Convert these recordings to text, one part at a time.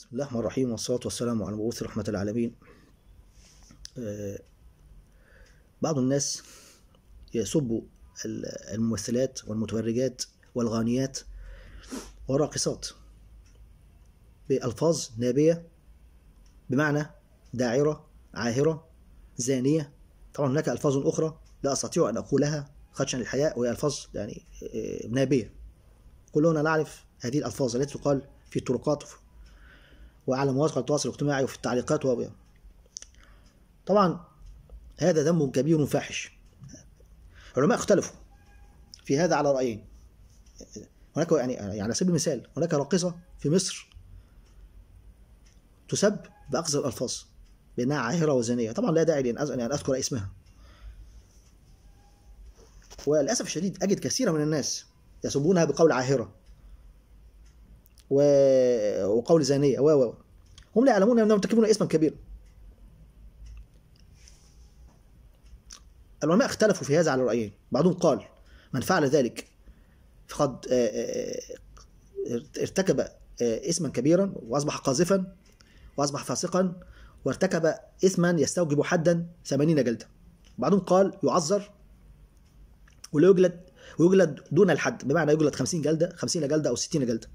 بسم الله الرحمن الرحيم والصلاة والسلام على مبعوث رحمة العالمين آه، بعض الناس يسب الممثلات والمتبرجات والغانيات والراقصات بألفاظ نابية بمعنى داعرة عاهرة زانية طبعا هناك ألفاظ أخرى لا أستطيع أن أقولها خدشا للحياء وهي ألفاظ يعني آه، نابية كلنا نعرف هذه الألفاظ التي تقال في الطرقات وعلى مواقع التواصل الاجتماعي وفي التعليقات و طبعا هذا ذنب كبير فاحش العلماء اختلفوا في هذا على رأيين هناك يعني على سبيل المثال هناك راقصة في مصر تسب بأقصى الألفاظ بأنها عاهرة وزنية طبعا لا داعي لأن أذكر اسمها وللأسف الشديد أجد كثيرا من الناس يسبونها بقول عاهرة و... وقول زانية و و هم لا يعلمون أنهم يرتكبون إثما كبيرا العلماء اختلفوا في هذا على رأيين بعضهم قال من فعل ذلك فقد آه، آه، ارتكب آه، إثما كبيرا وأصبح قاذفا وأصبح فاسقا وارتكب إثما يستوجب حدا ثمانين جلدة بعضهم قال يعذر ولا يجلد ويجلد دون الحد بمعنى يجلد 50 جلدة 50 جلدة أو 60 جلدة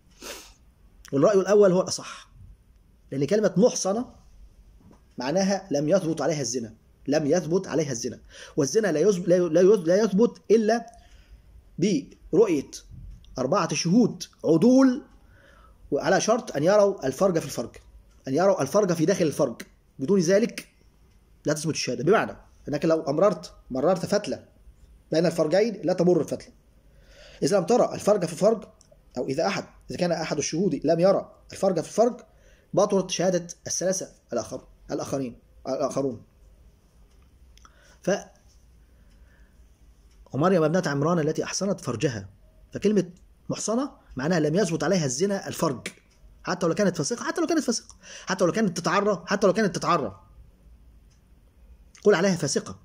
والرأي الأول هو الأصح لأن كلمة محصنة معناها لم يثبت عليها الزنا لم يثبت عليها الزنا والزنا لا يثبت, لا يثبت إلا برؤية أربعة شهود عدول وعلى شرط أن يروا الفرج في الفرج أن يروا الفرج في داخل الفرج بدون ذلك لا تثبت الشهادة بمعنى أنك لو أمررت مررت فتلة بين الفرجين لا تمر الفتلة إذا لم ترى الفرج في الفرج أو إذا أحد إذا كان أحد الشهود لم يرى الفرج في الفرج بطلت شهادة الثلاثة الآخر الآخرين الآخرون ف ومريم ابنة عمران التي أحصنت فرجها فكلمة محصنة معناها لم يثبت عليها الزنا الفرج حتى لو كانت فاسقه حتى لو كانت فاسقه حتى لو كانت تتعرى حتى لو كانت تتعرى قل عليها فاسقة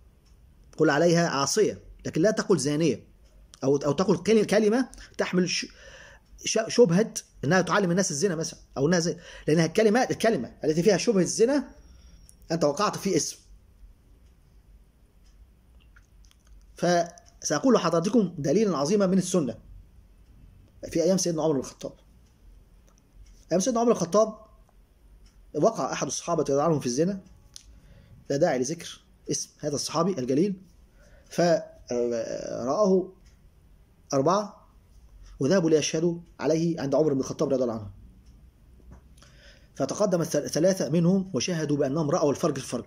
قل عليها عاصية لكن لا تقل زانية أو أو تقل كلمة تحمل شبهه انها تعلم الناس الزنا مثلا او انها زنا لانها الكلمه الكلمه التي فيها شبهه الزنا انت وقعت في اسم فساقول لحضراتكم دليلا عظيما من السنه في ايام سيدنا عمر بن الخطاب ايام سيدنا عمر بن الخطاب وقع احد الصحابه رضي عنهم في الزنا لا داعي لذكر اسم هذا الصحابي الجليل فرآه أربعة وذهبوا ليشهدوا عليه عند عمر بن الخطاب رضي الله عنه فتقدم الثلاثة منهم وشاهدوا بأنهم رأوا الفرج الفرج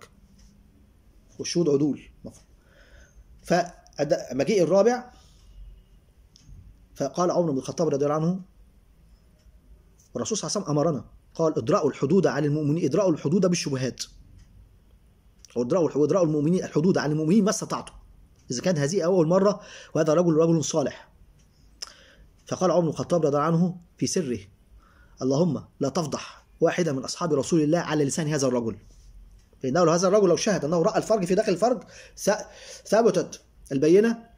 والشهود عدول فمجيء الرابع فقال عمر بن الخطاب رضي الله عنه الرسول صلى الله عليه وسلم أمرنا قال ادرأوا الحدود عن المؤمنين ادرأوا الحدود بالشبهات ادرأوا ادرأوا المؤمنين الحدود عن المؤمنين ما استطعتم إذا كان هذه أول مرة وهذا رجل رجل صالح فقال عمر بن الخطاب رضي عنه في سره اللهم لا تفضح واحدة من أصحاب رسول الله على لسان هذا الرجل فإنه هذا الرجل لو شهد أنه رأى الفرج في داخل الفرج ثبتت البينة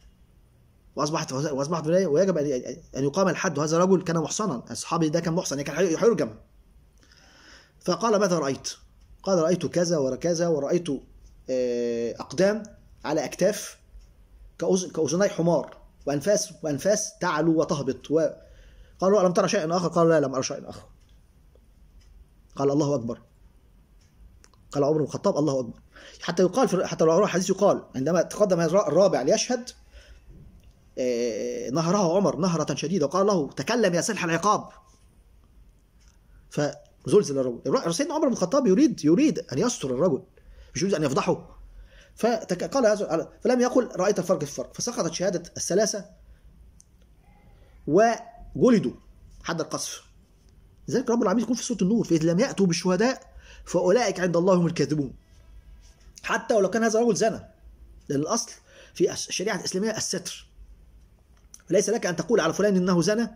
واصبحت واصبحت ويجب ان يقام الحد وهذا الرجل كان محصنا اصحابي ده كان محصن يعني كان يحرجم فقال ماذا رايت؟ قال رايت كذا وكذا ورايت آه، اقدام على اكتاف كأذني حمار وأنفاس وأنفاس تعلو وتهبط و... قالوا ألم ترى شيئا آخر قالوا لا لم أرى شيئا آخر قال الله أكبر قال عمر بن الخطاب الله أكبر حتى يقال في حتى لو الحديث يقال عندما تقدم الرابع ليشهد آه، نهره عمر نهرة شديدة وقال له تكلم يا سلح العقاب فزلزل الرجل سيدنا عمر بن الخطاب يريد يريد أن يستر الرجل مش يريد أن يفضحه فقال هذا فلم يقل رأيت الفرج في الفرج فسقطت شهادة الثلاثة وجلدوا حد القصف لذلك رب العالمين يكون في سورة النور فاذا لم يأتوا بالشهداء فأولئك عند الله هم الكاذبون حتى ولو كان هذا رجل زنى لأن الأصل في الشريعة الإسلامية الستر فليس لك أن تقول على فلان إنه زنى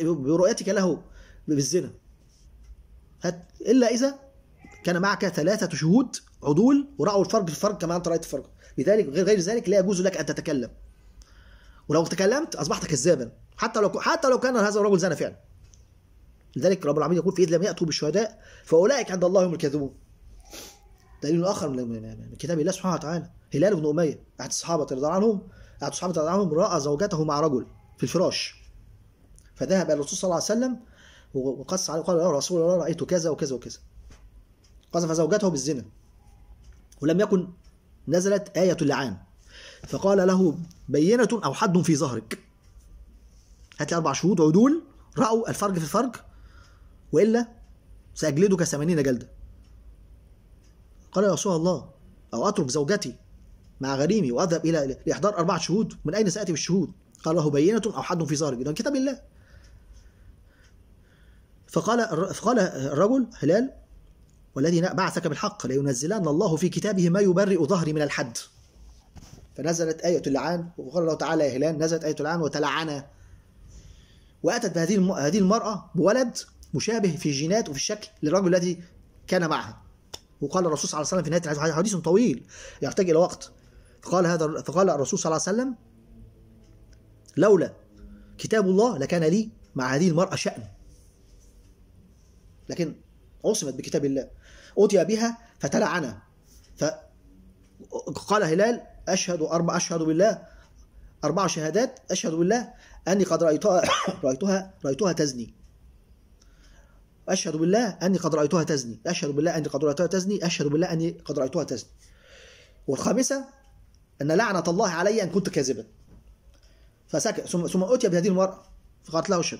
برؤيتك له بالزنا إلا إذا كان معك ثلاثة شهود عدول وراوا الفرق في الفرق كما انت رايت الفرق لذلك غير غير ذلك لا يجوز لك ان تتكلم ولو تكلمت اصبحت كذابا حتى لو حتى لو كان هذا الرجل زنا فعلا لذلك رب العالمين يقول فاذ لم ياتوا بالشهداء فاولئك عند الله هم الكاذبون دليل اخر من كتاب الله سبحانه وتعالى هلال بن اميه احد الصحابه رضي الله عنهم احد الصحابه رضي الله عنهم راى زوجته مع رجل في الفراش فذهب الى الرسول صلى الله عليه وسلم وقص عليه قال يا رسول الله رايت كذا وكذا وكذا قذف زوجته بالزنا ولم يكن نزلت آية اللعان فقال له بينة أو حد في ظهرك هات لي أربع شهود عدول رأوا الفرج في الفرج وإلا سأجلدك ثمانين جلدة قال يا رسول الله أو أترك زوجتي مع غريمي وأذهب إلى لإحضار أربعة شهود من أين سأتي بالشهود قال له بينة أو حد في ظهرك إذا كتاب الله فقال فقال الرجل هلال والذي بعثك بالحق لينزلن الله في كتابه ما يبرئ ظهري من الحد فنزلت آية اللعان وقال الله تعالى يا هلال نزلت آية اللعان وتلعنا وأتت بهذه هذه المرأة بولد مشابه في الجينات وفي الشكل للرجل الذي كان معها وقال الرسول صلى الله عليه وسلم في نهاية حديث طويل يحتاج إلى وقت فقال هذا فقال الرسول صلى الله عليه وسلم لولا كتاب الله لكان لي مع هذه المرأة شأن لكن عصمت بكتاب الله أتي بها فتلعن فقال هلال أشهد أربع أشهد بالله أربع شهادات أشهد بالله أني قد رأيتها رأيتها رأيتها تزني أشهد بالله أني قد رأيتها تزني أشهد بالله أني قد رأيتها تزني أشهد بالله أني قد رأيتها تزني والخامسة أن لعنة الله علي أن كنت كاذبا فسكت ثم ثم أتي بهذه المرأة فقالت له اشهد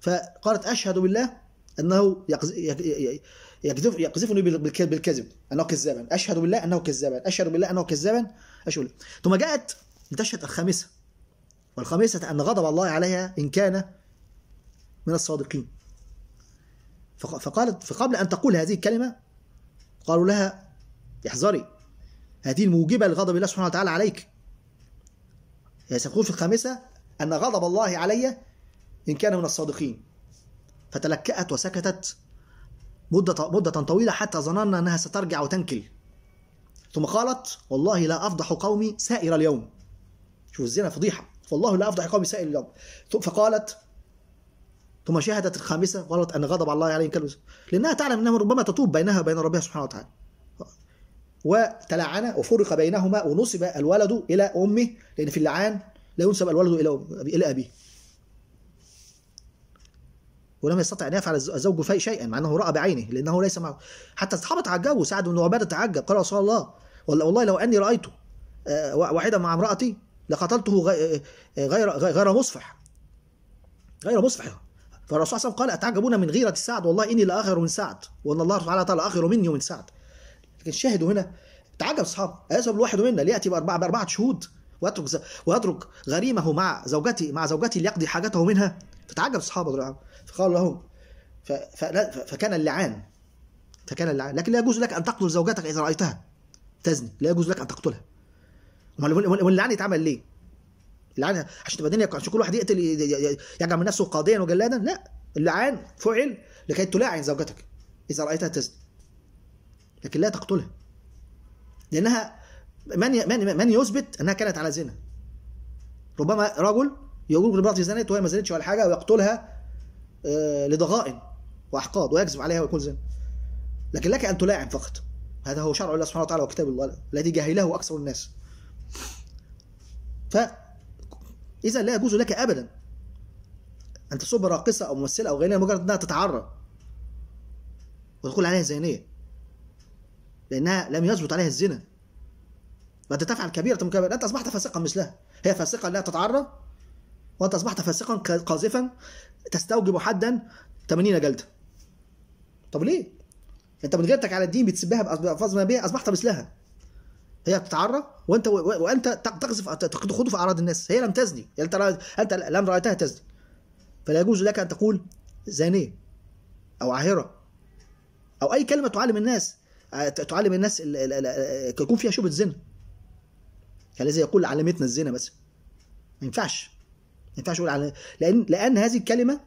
فقالت أشهد بالله أنه يقذف يقذفني بالكذب انه كذابا اشهد بالله انه كذابا اشهد بالله انه كذابا اشهد ثم جاءت الدهشه الخامسه والخامسه ان غضب الله عليها ان كان من الصادقين فقالت فقبل ان تقول هذه الكلمه قالوا لها احذري هذه الموجبه لغضب الله سبحانه وتعالى عليك يعني سيقول في الخامسه ان غضب الله علي ان كان من الصادقين فتلكأت وسكتت مدة مدة طويلة حتى ظننا أنها سترجع وتنكل ثم قالت والله لا أفضح قومي سائر اليوم شوف الزنا فضيحة والله لا أفضح قومي سائر اليوم فقالت ثم شهدت الخامسة قالت أن غضب الله عليهم كلمة لأنها تعلم أنها ربما تتوب بينها وبين ربها سبحانه وتعالى وتلعن وفرق بينهما ونصب الولد إلى أمه لأن في اللعان لا ينسب الولد إلى إلى أبيه ولم يستطع أن يفعل زوجه شيئا مع أنه رأى بعينه لأنه ليس معه حتى الصحابة تعجبوا سعد بن عبادة تعجب قال رسول الله والله لو أني رأيته آه، واحدا مع امرأتي لقتلته آه، غير غير, مصفح غير مصفح فالرسول صلى الله عليه وسلم قال أتعجبون من غيرة سعد والله إني لأغير من سعد وأن الله سبحانه وتعالى اخر مني ومن سعد لكن شاهدوا هنا تعجب الصحابة أيذهب الواحد منا ليأتي بأربعة بأربعة شهود ويترك ويترك غريمه مع زوجته مع زوجته ليقضي حاجته منها تتعجب اصحابه رأى فقال لهم فكان اللعان فكان اللعان لكن لا يجوز لك ان تقتل زوجتك اذا رايتها تزني لا يجوز لك ان تقتلها واللعان يتعمل ليه؟ اللعان عشان تبقى الدنيا عشان كل واحد يقتل يجعل من نفسه قاضيا وجلادا لا اللعان فعل لكي تلاعن زوجتك اذا رايتها تزني لكن لا تقتلها لانها من من من يثبت انها كانت على زنا ربما رجل يقول بامرأة زنت وهي ما زنتش ولا حاجة ويقتلها آه، لضغائن وأحقاد ويكذب عليها ويكون زنا لكن لك أن تلاعن فقط هذا هو شرع الله سبحانه وتعالى وكتاب الله الذي جهله أكثر الناس ف إذا لا يجوز لك أبدا أن تصب راقصة أو ممثلة أو غنية مجرد أنها تتعرى وتقول عليها زانية لأنها لم يثبت عليها الزنا وأنت تفعل كبيرة من كبيرة أنت أصبحت فاسقا مثلها هي فاسقة أنها تتعرى وأنت أصبحت فاسقا قاذفا تستوجب حدا 80 جلدة طب ليه؟ يعني أنت من جلدتك على الدين بتسبها بألفاظ ما بها أصبحت مثلها هي بتتعرى وانت وانت تقذف تخوض في اعراض الناس هي لم تزني يعني انت انت لم رايتها تزني فلا يجوز لك ان تقول زانيه او عاهره او اي كلمه تعلم الناس آه، تعلم الناس يكون فيها شبهه زنا الذي يعني يقول علمتنا الزنا بس ما ينفعش ما ينفعش اقول على لان لان هذه الكلمه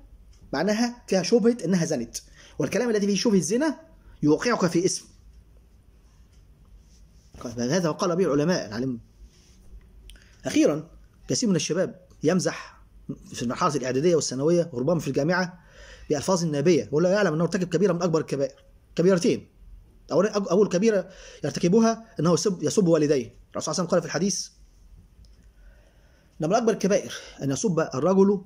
معناها فيها شبهه انها زنت والكلام الذي فيه شبهه الزنا يوقعك في اسم هذا قال به العلماء العلم اخيرا كثير من الشباب يمزح في المرحله الاعداديه والثانويه وربما في الجامعه بالفاظ النابيه ولا يعلم انه ارتكب كبيره من اكبر الكبائر كبيرتين اول كبيره يرتكبها انه يسب والديه الرسول صلى الله عليه وسلم قال في الحديث ده من أكبر الكبائر أن يسب الرجل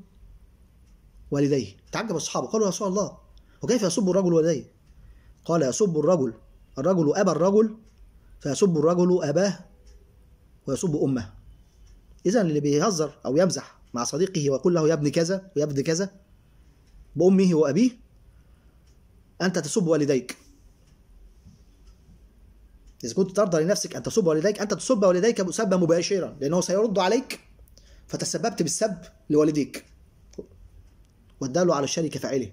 والديه تعجب الصحابة قالوا يا رسول الله وكيف يسب الرجل والديه قال يسب الرجل الرجل أبا الرجل فيسب الرجل أباه ويسب أمه إذا اللي بيهزر أو يمزح مع صديقه ويقول له يا ابن كذا ويا ابن كذا بأمه وأبيه أنت تسب والديك إذا كنت ترضى لنفسك أن تسب والديك أنت تسب والديك مسبة مباشرة لأنه سيرد عليك فتسببت بالسب لوالديك والدال على الشرك فاعله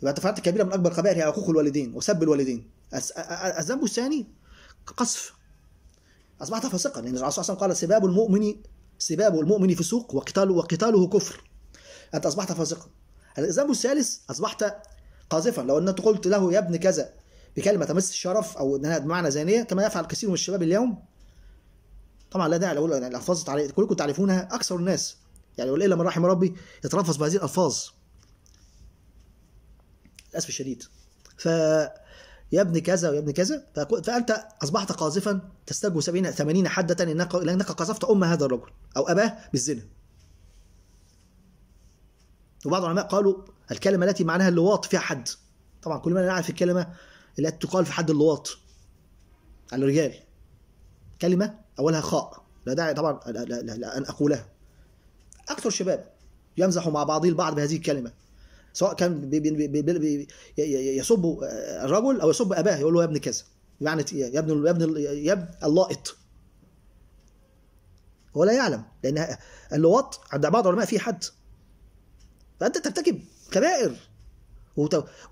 يبقى انت فعلت كبيره من اكبر هي عقوق الوالدين وسب الوالدين الذنب الثاني قصف اصبحت فاسقا لان يعني الرسول صلى الله عليه وسلم قال سباب المؤمن سباب المؤمن فسوق وقتاله وقتاله كفر انت اصبحت فاسقا الذنب الثالث اصبحت قاذفا لو انك قلت له يا ابن كذا بكلمه تمس الشرف او انها بمعنى زانيه كما يفعل كثير من الشباب اليوم طبعا لا داعي لاقول يعني الالفاظ تعرف... كلكم تعرفونها اكثر الناس يعني والا الا من رحم ربي يتلفظ بهذه الالفاظ للاسف الشديد ف يا ابن كذا ويا ابن كذا فانت اصبحت قاذفا تستجو 70 80 حده انك لانك قذفت ام هذا الرجل او اباه بالزنا. وبعض العلماء قالوا الكلمه التي معناها اللواط فيها حد. طبعا كل ما نعرف الكلمه التي تقال في حد اللواط على الرجال. كلمه اولها خاء لا داعي طبعا ان اقولها اكثر الشباب يمزحوا مع بعضه البعض بهذه الكلمه سواء كان بي بي بي بي يسب الرجل او يسب اباه يقول له يا ابن كذا بمعنى يا ابن يا ابن يا ابن اللائط هو لا يعلم لان اللواط عند بعض العلماء فيه حد فانت ترتكب كبائر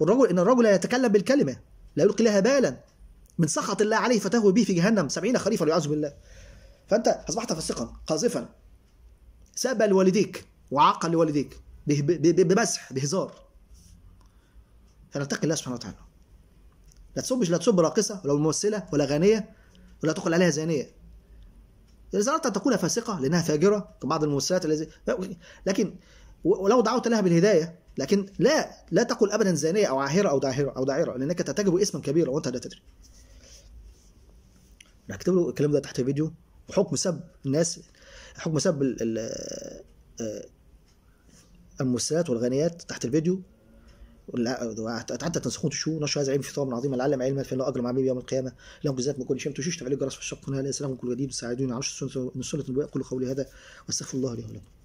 والرجل ان الرجل لا يتكلم بالكلمه لا يلقي لها بالا من سخط الله عليه فتهوي به في جهنم سبعين خريفا والعياذ بالله فأنت أصبحت فاسقا قاذفا سأبى لوالديك وعاقا لوالديك بمسح بهزار فنتقي الله سبحانه وتعالى لا تسبش لا تسب راقصة ولا ممثلة ولا غنية ولا تقل عليها زانية إذا أردت أن تكون فاسقة لأنها فاجرة كبعض الممثلات الذي لكن ولو دعوت لها بالهداية لكن لا لا تقل أبدا زانية أو عاهرة أو داهرة أو داعرة لأنك تتجب اسما كبيرا وأنت لا تدري اكتب له الكلام ده تحت الفيديو بحكم سب الناس حكم سب آه، الممثلات والغنيات تحت الفيديو حتى تنسخون تشو نشر هذا العلم في ثواب عظيم لعلم علما فانه اجر عميم يوم القيامه لهم جزاء من كل شيء تشوش تفعيل الجرس في الشق هذا سلام كل جديد وساعدوني على السنه سنه كل قولي هذا واستغفر الله لي ولكم